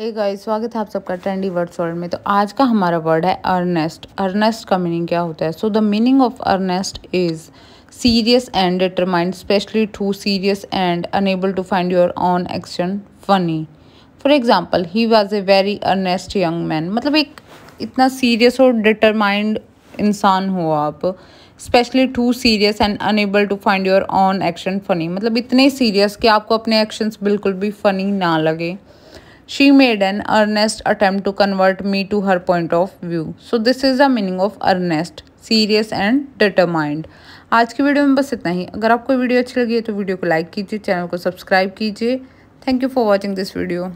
Hey guys स्वागत है आप सबका ट्रेंडी वर्ड्स वर्ल्ड में तो आज का हमारा वर्ड है अर्नेस्ट अर्नेस्ट का मीनिंग क्या होता है so the meaning of earnest is serious and determined especially too serious and unable to find your own action funny for example he was a very earnest young man मतलब एक इतना serious और determined इंसान हो आप especially too serious and unable to find your own action funny मतलब इतने serious कि आपको अपने एक्शंस बिल्कुल भी फ़नी ना लगे She made an earnest attempt to convert me to her point of view. So this is the meaning of earnest, serious and determined. आज की वीडियो में बस इतना ही अगर आपको वीडियो अच्छी लगी है तो वीडियो को लाइक कीजिए चैनल को सब्सक्राइब कीजिए thank you for watching this video